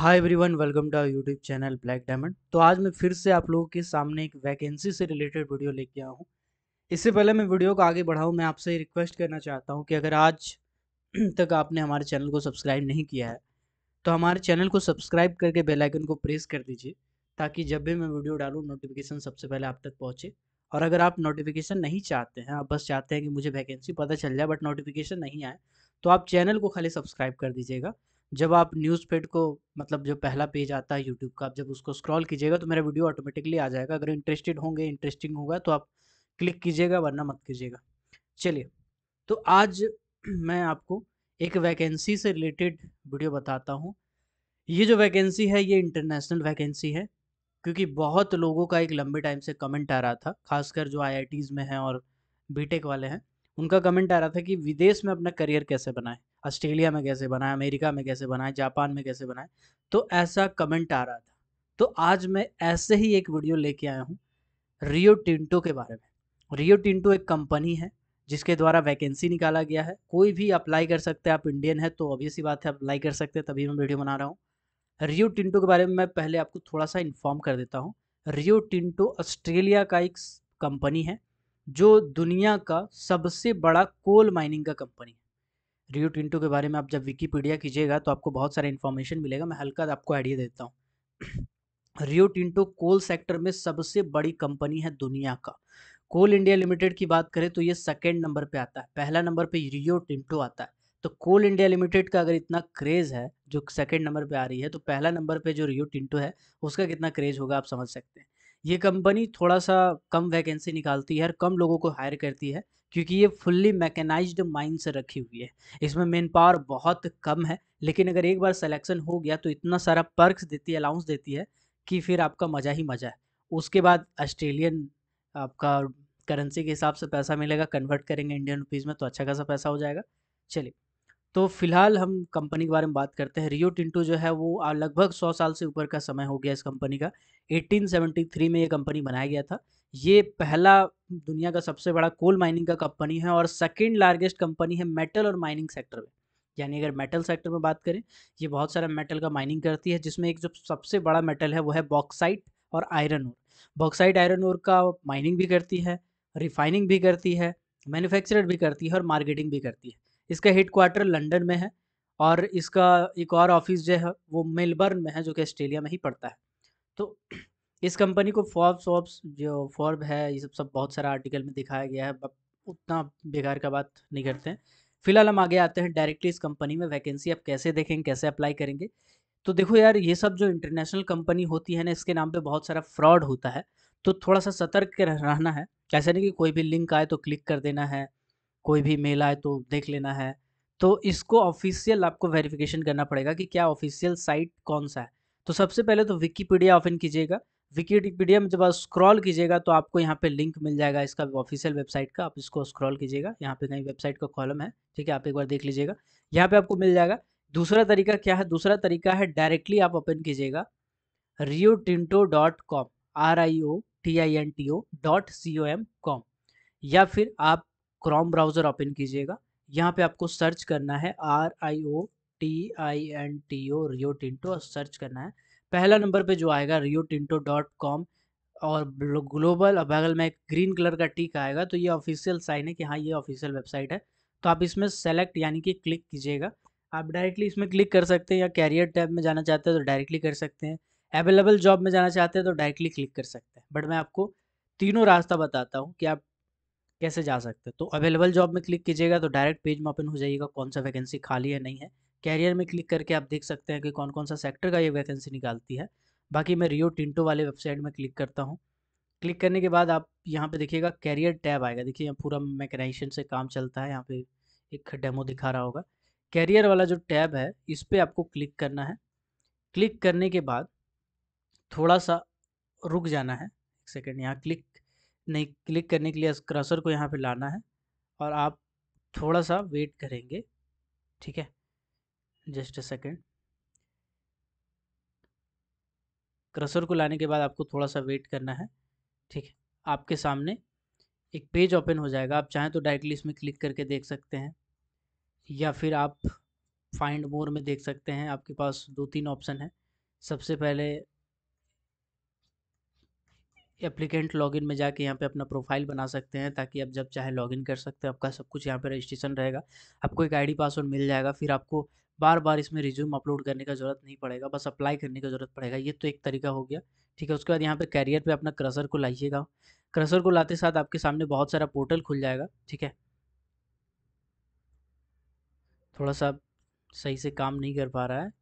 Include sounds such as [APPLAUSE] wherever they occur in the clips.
hi everyone welcome to our YouTube channel Black Diamond तो आज मैं फिर से आप लोगों के सामने एक वैकेंसी से रिलेटेड वीडियो लेके आया हूँ इससे पहले मैं वीडियो को आगे बढ़ाऊँ मैं आपसे रिक्वेस्ट करना चाहता हूँ कि अगर आज [CLEARS THROAT] तक आपने हमारे चैनल को सब्सक्राइब नहीं किया है तो हमारे चैनल को सब्सक्राइब करके बेलाइकन को प्रेस कर दीजिए ताकि जब भी मैं वीडियो डालूँ नोटिफिकेशन सबसे पहले आप तक पहुँचे और अगर आप नोटिफिकेशन नहीं चाहते हैं आप बस चाहते हैं कि मुझे वैकेंसी पता चल जाए बट नोटिफिकेशन नहीं आए तो आप चैनल को खाली सब्सक्राइब कर दीजिएगा जब आप न्यूज़ फीड को मतलब जो पहला पेज आता है यूट्यूब का आप जब उसको स्क्रॉल कीजिएगा तो मेरा वीडियो ऑटोमेटिकली आ जाएगा अगर इंटरेस्टेड होंगे इंटरेस्टिंग होगा तो आप क्लिक कीजिएगा वरना मत कीजिएगा चलिए तो आज [CLEARS THROAT] मैं आपको एक वैकेंसी से रिलेटेड वीडियो बताता हूँ ये जो वैकेंसी है ये इंटरनेशनल वैकेंसी है क्योंकि बहुत लोगों का एक लंबे टाइम से कमेंट आ रहा था खासकर जो आई में हैं और बीटेक वाले हैं उनका कमेंट आ रहा था कि विदेश में अपना करियर कैसे बनाएं ऑस्ट्रेलिया में कैसे बनाए अमेरिका में कैसे बनाए जापान में कैसे बनाए तो ऐसा कमेंट आ रहा था तो आज मैं ऐसे ही एक वीडियो लेके आया हूँ रियो टिंटो के बारे में रियो टिंटो एक कंपनी है जिसके द्वारा वैकेंसी निकाला गया है कोई भी अप्लाई कर सकते हैं आप इंडियन है तो ऑब्वियस ही बात है अप्लाई कर सकते हैं तभी मैं वीडियो बना रहा हूँ रियो टिंटो के बारे में मैं पहले आपको थोड़ा सा इन्फॉर्म कर देता हूँ रियो टिंटो ऑस्ट्रेलिया का एक कंपनी है जो दुनिया का सबसे बड़ा कोल माइनिंग का कंपनी है रियो टिंटो के बारे में आप जब विकीपीडिया कीजिएगा तो आपको बहुत सारा इन्फॉर्मेशन मिलेगा मैं हल्का आपको आइडिया देता हूँ रियो टिंटो कोल सेक्टर में सबसे बड़ी कंपनी है दुनिया का कोल इंडिया लिमिटेड की बात करें तो ये सेकेंड नंबर पर आता है पहला नंबर पर रियो टिंटो आता है तो कोल इंडिया लिमिटेड का अगर इतना क्रेज़ है जो सेकेंड नंबर पे आ रही है तो पहला नंबर पे जो रियो टिंटो है उसका कितना क्रेज़ होगा आप समझ सकते हैं ये कंपनी थोड़ा सा कम वैकेंसी निकालती है और कम लोगों को हायर करती है क्योंकि ये फुल्ली मैकेनाइज्ड माइंड से रखी हुई है इसमें मेन पावर बहुत कम है लेकिन अगर एक बार सिलेक्शन हो गया तो इतना सारा पर्क्स देती है अलाउंस देती है कि फिर आपका मज़ा ही मज़ा है उसके बाद ऑस्ट्रेलियन आपका करेंसी के हिसाब से पैसा मिलेगा कन्वर्ट करेंगे इंडियन रुपीज़ में तो अच्छा खासा पैसा हो जाएगा चलिए तो फिलहाल हम कंपनी के बारे में बात करते हैं रियो टिंटो जो है वो लगभग सौ साल से ऊपर का समय हो गया इस कंपनी का 1873 में ये कंपनी बनाया गया था ये पहला दुनिया का सबसे बड़ा कोल माइनिंग का कंपनी है और सेकेंड लार्जेस्ट कंपनी है मेटल और माइनिंग सेक्टर में यानी अगर मेटल सेक्टर में बात करें ये बहुत सारा मेटल का माइनिंग करती है जिसमें एक जो सबसे बड़ा मेटल है वो है बॉक्साइट और iron ore bauxite iron ore का माइनिंग भी करती है रिफाइनिंग भी करती है मैन्युफैक्चरर भी करती है और मार्केटिंग भी करती है इसका हेड क्वार्टर लंदन में है और इसका एक और ऑफिस जो है वो मेलबर्न में है जो कि ऑस्ट्रेलिया में ही पड़ता है तो इस कंपनी को फॉर्ब्स वॉब्स जो फॉर्ब है ये सब सब बहुत सारा आर्टिकल में दिखाया गया है उतना बेकार का बात नहीं करते हैं फिलहाल हम आगे आते हैं डायरेक्टली इस कंपनी में वैकेंसी आप कैसे देखेंगे कैसे अप्लाई करेंगे तो देखो यार ये सब जो इंटरनेशनल कंपनी होती है ना इसके नाम पे बहुत सारा फ्रॉड होता है तो थोड़ा सा सतर्क रहना है ऐसा नहीं कि कोई भी लिंक आए तो क्लिक कर देना है कोई भी मेला है तो देख लेना है तो इसको ऑफिशियल आपको वेरिफिकेशन करना पड़ेगा कि क्या ऑफिशियल साइट कौन सा है तो सबसे पहले तो विकीपीडिया ओपन कीजिएगा विकीपीडिया में जब आप स्क्रॉल कीजिएगा तो आपको यहाँ पे लिंक मिल जाएगा इसका ऑफिशियल वेबसाइट का आप इसको स्क्रॉल कीजिएगा यहाँ पे कहीं वेबसाइट का कॉलम है ठीक है आप एक बार देख लीजिएगा यहाँ पे आपको मिल जाएगा दूसरा तरीका क्या है दूसरा तरीका है डायरेक्टली आप ओपन कीजिएगा Rio Tinto dot com R I O T I N T O dot C O M com या फिर आप क्रोम ब्राउज़र ओपन कीजिएगा यहाँ पे आपको सर्च करना है R I O T I N T O Rio Tinto search करना है पहला नंबर पे जो आएगा रियो टिंटो डॉट कॉम और ग्लोबल और बगल में एक ग्रीन कलर का टिक आएगा तो ये ऑफिशियल साइन है कि हाँ ये ऑफिशियल वेबसाइट है तो आप इसमें सेलेक्ट यानी कि क्लिक कीजिएगा आप डायरेक्टली इसमें क्लिक कर सकते हैं या कैरियर टैब में जाना चाहते हैं तो डायरेक्टली कर सकते हैं अवेलेबल जॉब में जाना चाहते हैं तो डायरेक्टली क्लिक कर सकते हैं बट मैं आपको तीनों रास्ता बताता हूँ कि आप कैसे जा सकते हैं तो अवेलेबल जॉब में क्लिक कीजिएगा तो डायरेक्ट पेज में ओपन हो जाइएगा कौन सा वैकेंसी खाली है नहीं है कैरियर में क्लिक करके आप देख सकते हैं कि कौन कौन सा सेक्टर का ये वैकेंसी निकालती है बाकी मैं रियो टिंटो वाले वेबसाइट में क्लिक करता हूँ क्लिक करने के बाद आप यहाँ पे देखिएगा कैरियर टैब आएगा देखिए यहाँ पूरा मैकेनाइजेशन से काम चलता है यहाँ पे एक डेमो दिखा रहा होगा कैरियर वाला जो टैब है इस पर आपको क्लिक करना है क्लिक करने के बाद थोड़ा सा रुक जाना है एक सेकेंड यहाँ क्लिक नहीं क्लिक करने के लिए क्रसर को यहाँ पे लाना है और आप थोड़ा सा वेट करेंगे ठीक है जस्ट अ सेकेंड क्रसर को लाने के बाद आपको थोड़ा सा वेट करना है ठीक है आपके सामने एक पेज ओपन हो जाएगा आप चाहें तो डायरेक्टली इसमें क्लिक करके देख सकते हैं या फिर आप फाइंड मोर में देख सकते हैं आपके पास दो तीन ऑप्शन है सबसे पहले एप्लीकेंट लॉगिन में जाके यहाँ पे अपना प्रोफाइल बना सकते हैं ताकि आप जब चाहे लॉगिन कर सकते हैं आपका सब कुछ यहाँ पे रजिस्ट्रेशन रहेगा आपको एक आईडी पासवर्ड मिल जाएगा फिर आपको बार बार इसमें रिज्यूम अपलोड करने का ज़रूरत नहीं पड़ेगा बस अप्लाई करने की ज़रूरत पड़ेगा ये तो एक तरीका हो गया ठीक है उसके बाद यहाँ पर कैरियर पर अपना क्रसर को लाइएगा क्रसर को लाते साथ आपके सामने बहुत सारा पोर्टल खुल जाएगा ठीक है थोड़ा सा सही से काम नहीं कर पा रहा है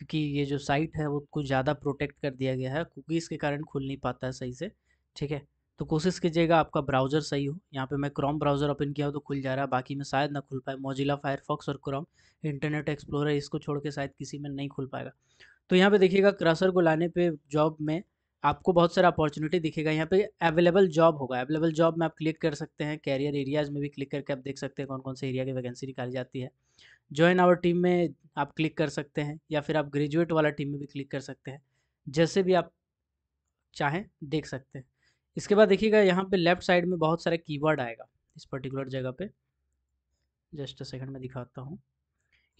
क्योंकि ये जो साइट है वो कुछ ज़्यादा प्रोटेक्ट कर दिया गया है कुकीज़ के कारण खुल नहीं पाता है सही से ठीक है तो कोशिश कीजिएगा आपका ब्राउज़र सही हो यहाँ पे मैं क्रोम ब्राउज़र ओपन किया हो तो खुल जा रहा है बाकी में शायद ना खुल पाए मोजिला फायरफॉक्स और क्रोम इंटरनेट एक्सप्लोरर इसको छोड़ के शायद किसी में नहीं खुल पाएगा तो यहाँ पे देखिएगा क्रसर को लाने पे जॉब में आपको बहुत सारा अपॉर्चुनिटी दिखेगा यहाँ पे अवेलेबल जॉब होगा अवेलेबल जॉब में आप क्लिक कर सकते हैं कैरियर एरियाज़ में भी क्लिक करके आप देख सकते हैं कौन कौन से एरिया की वैकेंसी निकाली जाती है ज्वाइन आवर टीम में आप क्लिक कर सकते हैं या फिर आप ग्रेजुएट वाला टीम में भी क्लिक कर सकते हैं जैसे भी आप चाहें देख सकते हैं इसके बाद देखिएगा यहाँ पे लेफ्ट साइड में बहुत सारे कीवर्ड आएगा इस पर्टिकुलर जगह पे जस्ट सेकंड में दिखाता हूँ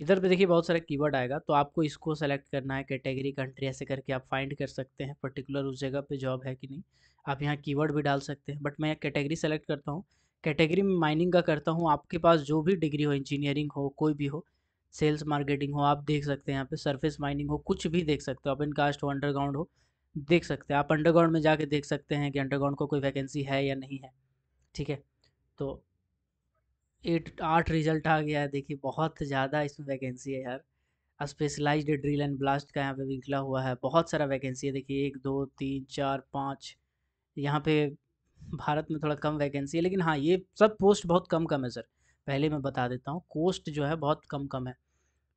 इधर पे देखिए बहुत सारे कीवर्ड आएगा तो आपको इसको सेलेक्ट करना है कैटेगरी कंट्री ऐसे करके आप फाइंड कर सकते हैं पर्टिकुलर उस जगह पे जॉब है कि नहीं आप यहाँ कीवर्ड भी डाल सकते हैं बट मैं यहाँ कैटेगरी सेलेक्ट करता हूँ कैटेगरी में माइनिंग का करता हूँ आपके पास जो भी डिग्री हो इंजीनियरिंग हो कोई भी हो सेल्स मार्केटिंग हो आप देख सकते हैं यहाँ पे सरफेस माइनिंग हो कुछ भी देख सकते हो अपन कास्ट हो अंडरग्राउंड हो देख सकते हैं आप अंडरग्राउंड में जाके देख सकते हैं कि अंडरग्राउंड को कोई वैकेंसी है या नहीं है ठीक है तो एट आठ रिजल्ट आ गया है देखिए बहुत ज़्यादा इसमें वैकेंसी है यार स्पेशलाइज्ड ड्रिल एंड ब्लास्ट का यहाँ पे निकला हुआ है बहुत सारा वैकेंसी है देखिए एक दो तीन चार पाँच यहाँ पे भारत में थोड़ा कम वैकेंसी है लेकिन हाँ ये सब पोस्ट बहुत कम कम है सर पहले मैं बता देता हूँ कोस्ट जो है बहुत कम कम है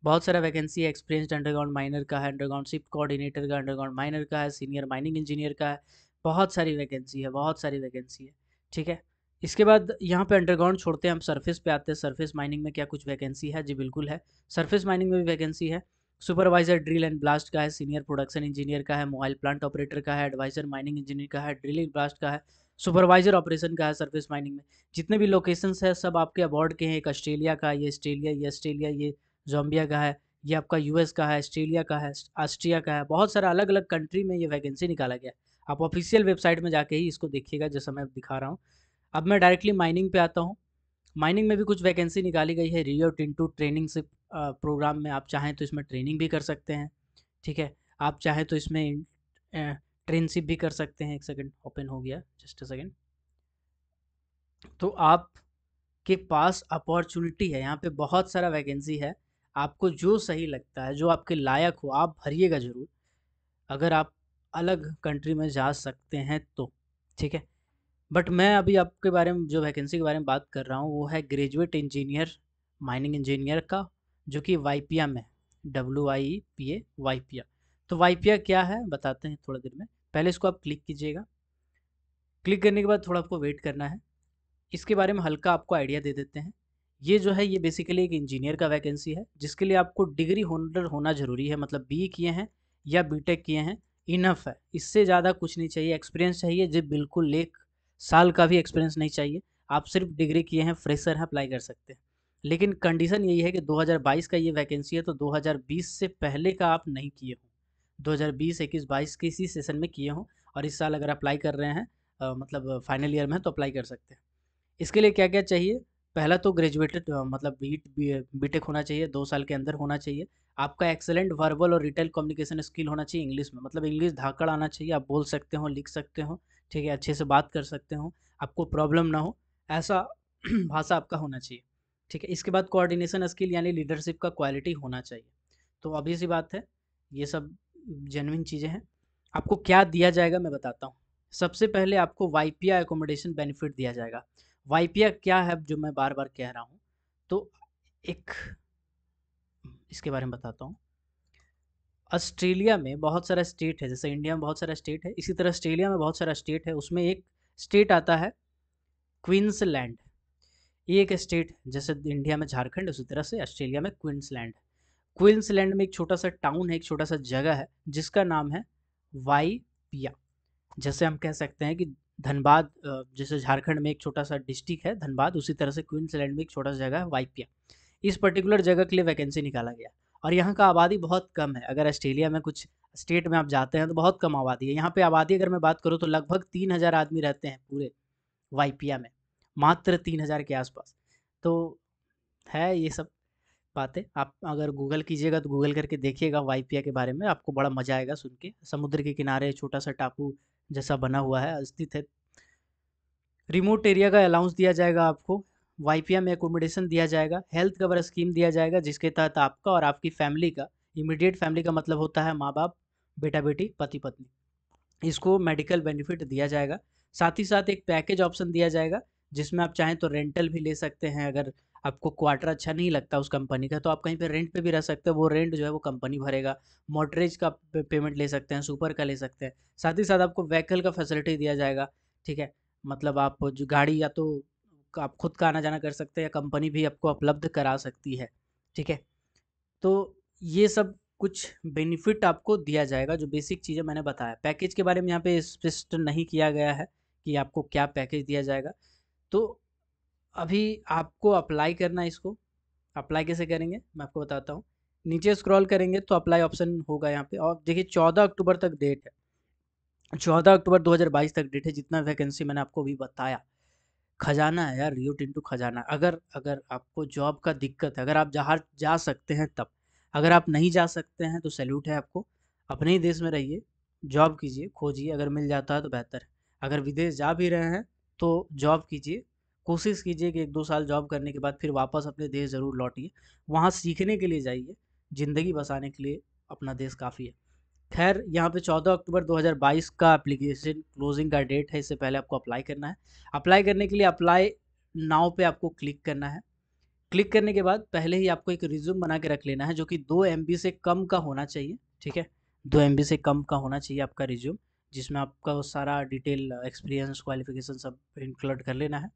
बहुत सारा वैकेंसी है एक्सपीरियंसड अंडरग्राउंड माइनर का है अंडरग्राउंड शिप कोऑर्डिनेटर का अंडरग्राउंड माइनर का है सीनियर माइनिंग इंजीनियर का है बहुत सारी वैकेंसी है बहुत सारी वैकेंसी है ठीक है इसके बाद यहाँ पे अंडरग्राउंड छोड़ते हैं हम सरफेस पे आते हैं सरफेस माइनिंग में क्या कुछ वैकेंसी है जी बिल्कुल है सरफेस माइनिंग में भी वैकेंसी है सुपरवाइजर ड्रिल एंड ब्लास्ट का है सीनियर प्रोडक्शन इंजीनियर का है मोबाइल प्लांट ऑपरेटर का है एडवाइजर माइनिंग इंजीनियर का है ड्रिलिंग ब्लास्ट का है सुपरवाइजर ऑपरेशन का है सरफेस माइनिंग में जितने भी लोकेशंस है सब आपके अबॉर्ड के हैं एक ऑस्ट्रेलिया का ये ऑस्ट्रेलिया ये ऑस्ट्रेलिया ये जोम्बिया का है ये आपका यूएस का है ऑस्ट्रेलिया का है ऑस्ट्रिया का है बहुत सारा अलग अलग कंट्री में ये वैकेंसी निकाला गया आप ऑफिशियल वेबसाइट में जाके ही इसको देखिएगा जैसा मैं दिखा रहा हूँ अब मैं डायरेक्टली माइनिंग पे आता हूँ माइनिंग में भी कुछ वैकेंसी निकाली गई है रियो टिंटू ट्रेनिंग से प्रोग्राम में आप चाहें तो इसमें ट्रेनिंग भी कर सकते हैं ठीक है आप चाहें तो इसमें ट्रेनशिप भी कर सकते हैं एक सेकेंड ओपन हो गया जस्ट अ सेकेंड तो आप के पास अपॉर्चुनिटी है यहाँ पे बहुत सारा वैकेंसी है आपको जो सही लगता है जो आपके लायक हो आप भरिएगा ज़रूर अगर आप अलग कंट्री में जा सकते हैं तो ठीक है बट मैं अभी आपके बारे में जो वैकेंसी के बारे में बात कर रहा हूँ वो है ग्रेजुएट इंजीनियर माइनिंग इंजीनियर का जो कि वाई में डब्ल्यू आई पी ए वाईपिया तो वाईपिया क्या है बताते हैं थोड़ा देर में पहले इसको आप क्लिक कीजिएगा क्लिक करने के बाद थोड़ा आपको वेट करना है इसके बारे में हल्का आपको आइडिया दे देते हैं ये जो है ये बेसिकली एक इंजीनियर का वैकेंसी है जिसके लिए आपको डिग्री होल्डर होना ज़रूरी है मतलब बी किए हैं या बी किए हैं इनफ है इससे ज़्यादा कुछ नहीं चाहिए एक्सपीरियंस चाहिए जो बिल्कुल एक साल का भी एक्सपीरियंस नहीं चाहिए आप सिर्फ डिग्री किए हैं फ्रेशर हैं अप्लाई कर सकते हैं लेकिन कंडीशन यही है कि 2022 का ये वैकेंसी है तो 2020 से पहले का आप नहीं किए हों 2020 इक्कीस बाईस के इसी सेशन में किए हों और इस साल अगर अप्लाई कर रहे हैं आ, मतलब फाइनल ईयर में तो अप्लाई कर सकते हैं इसके लिए क्या क्या चाहिए पहला तो ग्रेजुएटेड मतलब बीट बी टेक होना चाहिए दो साल के अंदर होना चाहिए आपका एक्सेलेंट वर्बल और रिटेल कम्युनिकेशन स्किल होना चाहिए इंग्लिश में मतलब इंग्लिश धाकड़ आना चाहिए आप बोल सकते हो लिख सकते हो ठीक है अच्छे से बात कर सकते हो आपको प्रॉब्लम ना हो ऐसा [CLEARS THROAT] भाषा आपका होना चाहिए ठीक है इसके बाद कोऑर्डिनेशन स्किल यानी लीडरशिप का क्वालिटी होना चाहिए तो अभी सी बात है ये सब जेनविन चीज़ें हैं आपको क्या दिया जाएगा मैं बताता हूँ सबसे पहले आपको वाईपिया एकोमोडेशन बेनिफिट दिया जाएगा वाईपिया क्या है जो मैं बार बार कह रहा हूँ तो एक इसके बारे में बताता हूँ ऑस्ट्रेलिया में बहुत सारा स्टेट है जैसे इंडिया में बहुत सारा स्टेट है इसी तरह ऑस्ट्रेलिया में बहुत सारा स्टेट है उसमें एक स्टेट आता है क्वींसलैंड ये एक स्टेट जैसे इंडिया में झारखंड उसी तरह से ऑस्ट्रेलिया में क्वींसलैंड क्विंसलैंड में एक छोटा सा टाउन है एक छोटा सा जगह है जिसका नाम है वाई पिया जैसे हम कह सकते हैं कि धनबाद जैसे झारखंड में एक छोटा सा डिस्ट्रिक्ट है धनबाद उसी तरह से क्विंसलैंड में एक छोटा सा जगह है वाईपिया इस पर्टिकुलर जगह के लिए वैकेंसी निकाला गया और यहाँ का आबादी बहुत कम है अगर ऑस्ट्रेलिया में कुछ स्टेट में आप जाते हैं तो बहुत कम आबादी है यहाँ पे आबादी अगर मैं बात करूँ तो लगभग तीन हज़ार आदमी रहते हैं पूरे वाईपिया में मात्र तीन हज़ार के आसपास तो है ये सब पाते आप अगर गूगल कीजिएगा तो गूगल करके देखिएगा वाईपिया के बारे में आपको बड़ा मज़ा आएगा सुन के समुद्र के किनारे छोटा सा टापू जैसा बना हुआ है स्थित है रिमोट एरिया का अलाउंस दिया जाएगा आपको वाईपिया में एकोमोडेशन दिया जाएगा हेल्थ कवर स्कीम दिया जाएगा जिसके तहत आपका और आपकी फैमिली का इमीडिएट फैमिली का मतलब होता है माँ बाप बेटा बेटी पति पत्नी इसको मेडिकल बेनिफिट दिया जाएगा साथ ही साथ एक पैकेज ऑप्शन दिया जाएगा जिसमें आप चाहें तो रेंटल भी ले सकते हैं अगर आपको क्वार्टर अच्छा नहीं लगता उस कंपनी का तो आप कहीं पर रेंट पे भी रह सकते हो वो रेंट जो है वो कंपनी भरेगा मोटरेज का पेमेंट ले सकते हैं सुपर का ले सकते हैं साथ ही साथ आपको व्हीकल का फैसिलिटी दिया जाएगा ठीक है मतलब आप जो गाड़ी या तो आप खुद का आना जाना कर सकते हैं या कंपनी भी आपको उपलब्ध करा सकती है ठीक है तो ये सब कुछ बेनिफिट आपको दिया जाएगा जो बेसिक चीज़ें मैंने बताया पैकेज के बारे में यहाँ पे स्पष्ट नहीं किया गया है कि आपको क्या पैकेज दिया जाएगा तो अभी आपको अप्लाई करना है इसको अप्लाई कैसे करेंगे मैं आपको बताता हूँ नीचे स्क्रॉल करेंगे तो अप्लाई ऑप्शन होगा यहाँ पे और देखिए चौदह अक्टूबर तक डेट है चौदह अक्टूबर 2022 तक डेट है जितना वैकेंसी मैंने आपको अभी बताया खजाना है यार रियो इंटू खजाना अगर अगर आपको जॉब का दिक्कत है अगर आप जहाँ जा सकते हैं तब अगर आप नहीं जा सकते हैं तो सैल्यूट है आपको अपने ही देश में रहिए जॉब कीजिए खोजिए अगर मिल जाता है तो बेहतर है अगर विदेश जा भी रहे हैं तो जॉब कीजिए कोशिश कीजिए कि एक दो साल जॉब करने के बाद फिर वापस अपने देश ज़रूर लौटिए वहाँ सीखने के लिए जाइए ज़िंदगी बसाने के लिए अपना देश काफ़ी है खैर यहाँ पे 14 अक्टूबर 2022 का एप्लीकेशन क्लोजिंग का डेट है इससे पहले आपको अप्लाई करना है अप्लाई करने के लिए अप्लाई नाव पे आपको क्लिक करना है क्लिक करने के बाद पहले ही आपको एक रिज्यूम बना के रख लेना है जो कि दो एम से कम का होना चाहिए ठीक है दो एम से कम का होना चाहिए आपका रिज्यूम जिसमें आपका सारा डिटेल एक्सपीरियंस क्वालिफिकेशन सब इंक्लूड कर लेना है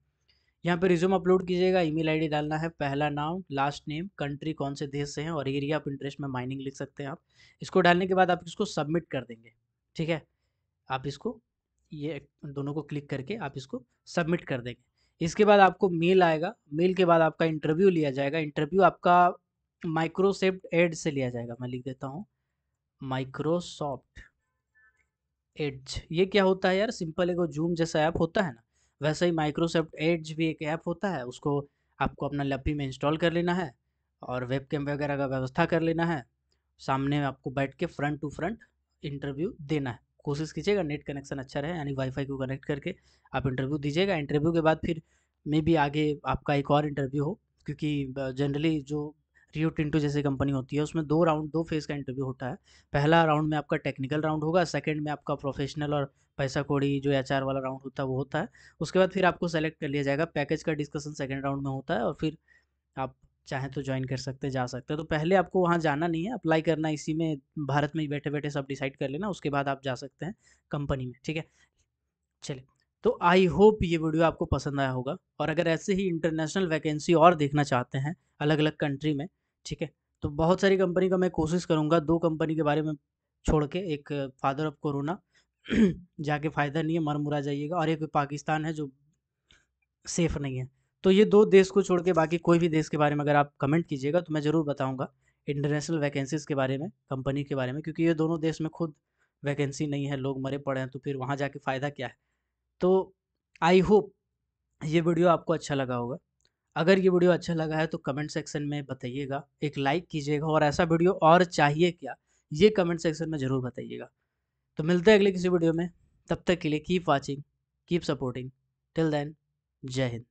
यहाँ पे रिज्यूम अपलोड कीजिएगा ईमेल आईडी डालना है पहला नाम लास्ट नेम कंट्री कौन से देश से हैं और एरिया ऑफ इंटरेस्ट में माइनिंग लिख सकते हैं आप इसको डालने के बाद आप इसको सबमिट कर देंगे ठीक है आप इसको ये दोनों को क्लिक करके आप इसको सबमिट कर देंगे इसके बाद आपको मेल आएगा मेल के बाद आपका इंटरव्यू लिया जाएगा इंटरव्यू आपका माइक्रोसॉफ्ट एड से लिया जाएगा मैं लिख देता हूँ माइक्रोसॉफ्ट एड्स ये क्या होता है यार सिंपल एगो जूम जैसा ऐप होता है ना वैसे ही माइक्रोसॉफ्ट एड्स भी एक ऐप होता है उसको आपको अपना लैपी में इंस्टॉल कर लेना है और कैम वगैरह का व्यवस्था कर लेना है सामने आपको बैठ के फ्रंट टू फ्रंट इंटरव्यू देना है कोशिश कीजिएगा नेट कनेक्शन अच्छा रहे यानी वाईफाई को कनेक्ट करके आप इंटरव्यू दीजिएगा इंटरव्यू के बाद फिर मे भी आगे आपका एक और इंटरव्यू हो क्योंकि जनरली जो रियो टिंटो जैसी कंपनी होती है उसमें दो राउंड दो फेज़ का इंटरव्यू होता है पहला राउंड में आपका टेक्निकल राउंड होगा सेकंड में आपका प्रोफेशनल और पैसा कोड़ी जो एच वाला राउंड होता है वो होता है उसके बाद फिर आपको सेलेक्ट कर लिया जाएगा पैकेज का डिस्कशन सेकेंड राउंड में होता है और फिर आप चाहें तो ज्वाइन कर सकते जा सकते हैं तो पहले आपको वहाँ जाना नहीं है अप्लाई करना इसी में भारत में बैठे बैठे सब डिसाइड कर लेना उसके बाद आप जा सकते हैं कंपनी में ठीक है चलिए तो आई होप ये वीडियो आपको पसंद आया होगा और अगर ऐसे ही इंटरनेशनल वैकेंसी और देखना चाहते हैं अलग अलग कंट्री में ठीक है तो बहुत सारी कंपनी का मैं कोशिश करूँगा दो कंपनी के बारे में छोड़ के एक फादर ऑफ कोरोना जाके फ़ायदा नहीं है मर मुरा जाइएगा और एक पाकिस्तान है जो सेफ़ नहीं है तो ये दो देश को छोड़ के बाकी कोई भी देश के बारे में अगर आप कमेंट कीजिएगा तो मैं ज़रूर बताऊँगा इंटरनेशनल वैकेंसीज़ के बारे में कंपनी के बारे में क्योंकि ये दोनों देश में खुद वैकेंसी नहीं है लोग मरे पड़े हैं तो फिर वहाँ जाके फ़ायदा क्या है तो आई होप ये वीडियो आपको अच्छा लगा होगा अगर ये वीडियो अच्छा लगा है तो कमेंट सेक्शन में बताइएगा एक लाइक कीजिएगा और ऐसा वीडियो और चाहिए क्या ये कमेंट सेक्शन में ज़रूर बताइएगा तो मिलते हैं अगले किसी वीडियो में तब तक के लिए keep watching keep supporting till then जय हिंद